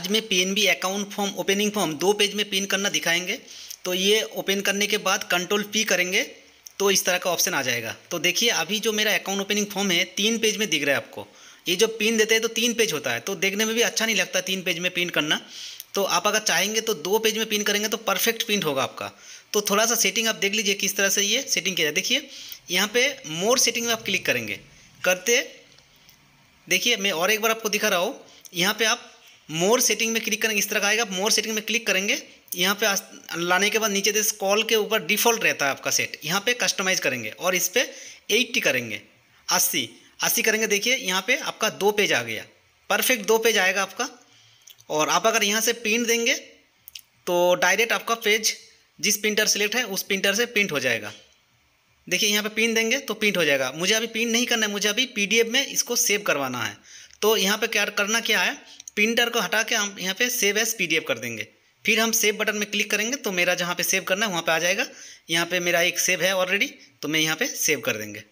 आज में PNB account form opening form दो पेज में पिन करना दिखाएंगे तो ये ओपन करने के बाद कंट्रोल पी करेंगे तो इस तरह का ऑप्शन आ जाएगा तो देखिए अभी जो मेरा अकाउंट ओपनिंग फॉर्म है तीन पेज में दिख रहा है आपको ये जो पिन देते हैं तो तीन पेज होता है तो देखने में भी अच्छा नहीं लगता तीन पेज में पिन करना तो आप अगर चाहेंगे तो दो पेज में पिन करेंगे तो परफेक्ट प्रिंट होगा आपका तो थोड़ा सा सेटिंग आप देख लीजिए किस तरह से ये सेटिंग किया जाए देखिए यहाँ पे मोर सेटिंग में आप क्लिक करेंगे करते देखिए मैं और एक बार आपको दिखा रहा हूँ यहाँ पे आप मोर सेटिंग में क्लिक करेंगे इस तरह का आएगा मोर सेटिंग में क्लिक करेंगे यहाँ पे लाने के बाद नीचे देश कॉल के ऊपर डिफ़ॉल्ट रहता है आपका सेट यहाँ पे कस्टमाइज़ करेंगे और इस पर एट्टी करेंगे अस्सी अस्सी करेंगे देखिए यहाँ पे आपका दो पेज आ गया परफेक्ट दो पेज आएगा आपका और आप अगर यहाँ से प्रिंट देंगे तो डायरेक्ट आपका पेज जिस प्रिंटर सेलेक्ट है उस प्रिंटर से प्रिंट हो जाएगा देखिए यहाँ पे पिन देंगे तो प्रिंट हो जाएगा मुझे अभी प्रिंट नहीं करना है मुझे अभी पीडीएफ में इसको सेव करवाना है तो यहाँ पे क्या करना क्या है प्रिंटर को हटा के हम यहाँ पे सेव एस पी कर देंगे फिर हम सेव बटन में क्लिक करेंगे तो मेरा जहाँ पे सेव करना है वहाँ पे आ जाएगा यहाँ पे मेरा एक सेव है ऑलरेडी तो मैं यहाँ पे सेव कर देंगे